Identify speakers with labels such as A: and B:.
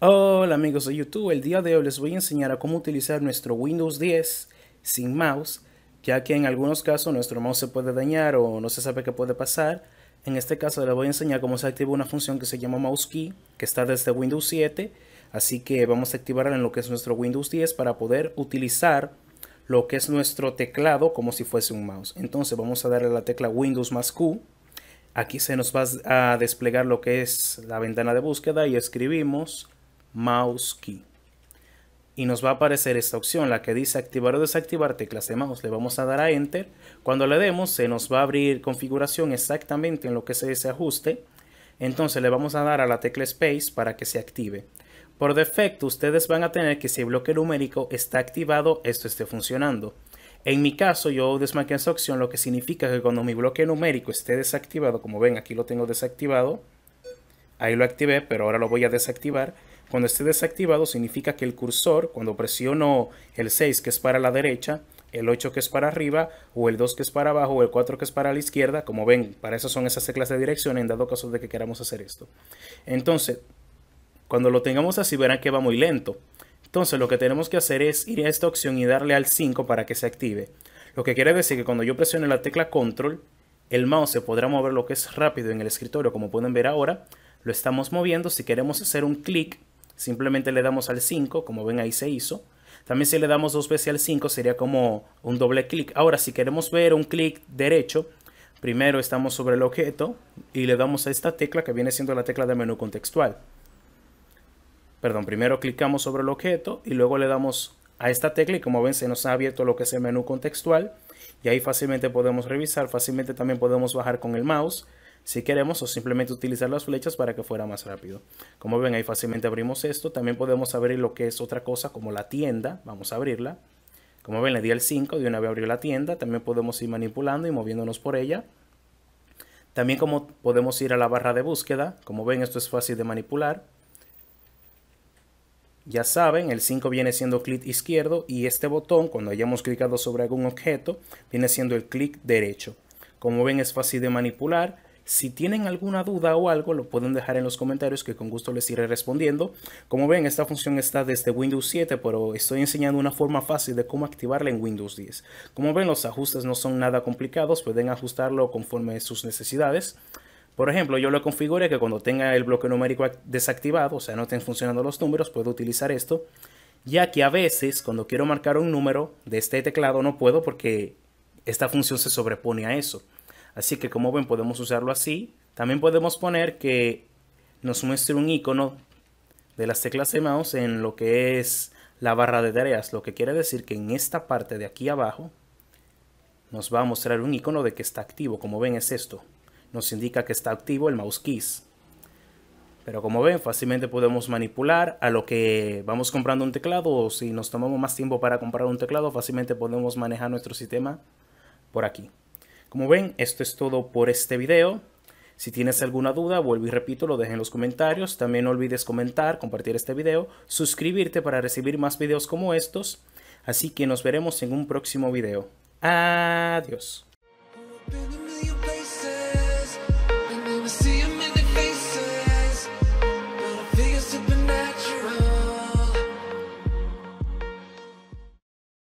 A: Hola amigos de YouTube, el día de hoy les voy a enseñar a cómo utilizar nuestro Windows 10 sin mouse, ya que en algunos casos nuestro mouse se puede dañar o no se sabe qué puede pasar. En este caso les voy a enseñar cómo se activa una función que se llama mouse key, que está desde Windows 7, así que vamos a activarla en lo que es nuestro Windows 10 para poder utilizar lo que es nuestro teclado como si fuese un mouse. Entonces vamos a darle a la tecla Windows más Q. Aquí se nos va a desplegar lo que es la ventana de búsqueda y escribimos mouse key. Y nos va a aparecer esta opción, la que dice activar o desactivar teclas de mouse. Le vamos a dar a Enter. Cuando le demos se nos va a abrir configuración exactamente en lo que se ese ajuste. Entonces le vamos a dar a la tecla Space para que se active. Por defecto, ustedes van a tener que si el bloque numérico está activado, esto esté funcionando. En mi caso, yo desmarqué esa opción, lo que significa que cuando mi bloque numérico esté desactivado, como ven, aquí lo tengo desactivado, ahí lo activé, pero ahora lo voy a desactivar. Cuando esté desactivado, significa que el cursor, cuando presiono el 6, que es para la derecha, el 8 que es para arriba, o el 2 que es para abajo, o el 4 que es para la izquierda, como ven, para eso son esas teclas de dirección en dado caso de que queramos hacer esto. Entonces, cuando lo tengamos así verán que va muy lento. Entonces lo que tenemos que hacer es ir a esta opción y darle al 5 para que se active. Lo que quiere decir que cuando yo presione la tecla control, el mouse se podrá mover lo que es rápido en el escritorio, como pueden ver ahora. Lo estamos moviendo, si queremos hacer un clic, simplemente le damos al 5, como ven ahí se hizo. También si le damos dos veces al 5 sería como un doble clic. Ahora si queremos ver un clic derecho, primero estamos sobre el objeto y le damos a esta tecla que viene siendo la tecla de menú contextual perdón, primero clicamos sobre el objeto y luego le damos a esta tecla y como ven se nos ha abierto lo que es el menú contextual y ahí fácilmente podemos revisar, fácilmente también podemos bajar con el mouse si queremos o simplemente utilizar las flechas para que fuera más rápido. Como ven ahí fácilmente abrimos esto, también podemos abrir lo que es otra cosa como la tienda, vamos a abrirla. Como ven le di el 5, de una vez abrió la tienda, también podemos ir manipulando y moviéndonos por ella. También como podemos ir a la barra de búsqueda, como ven esto es fácil de manipular. Ya saben, el 5 viene siendo clic izquierdo y este botón, cuando hayamos clicado sobre algún objeto, viene siendo el clic derecho. Como ven es fácil de manipular. Si tienen alguna duda o algo, lo pueden dejar en los comentarios que con gusto les iré respondiendo. Como ven, esta función está desde Windows 7, pero estoy enseñando una forma fácil de cómo activarla en Windows 10. Como ven, los ajustes no son nada complicados, pueden ajustarlo conforme sus necesidades. Por ejemplo, yo lo configuré que cuando tenga el bloque numérico desactivado, o sea, no estén funcionando los números, puedo utilizar esto, ya que a veces cuando quiero marcar un número de este teclado no puedo porque esta función se sobrepone a eso. Así que como ven podemos usarlo así. También podemos poner que nos muestre un icono de las teclas de mouse en lo que es la barra de tareas, lo que quiere decir que en esta parte de aquí abajo nos va a mostrar un icono de que está activo, como ven es esto, nos indica que está activo el mouse keys. Pero como ven, fácilmente podemos manipular a lo que vamos comprando un teclado o si nos tomamos más tiempo para comprar un teclado, fácilmente podemos manejar nuestro sistema por aquí. Como ven, esto es todo por este video. Si tienes alguna duda, vuelvo y repito, lo dejen en los comentarios. También no olvides comentar, compartir este video, suscribirte para recibir más videos como estos. Así que nos veremos en un próximo video. Adiós.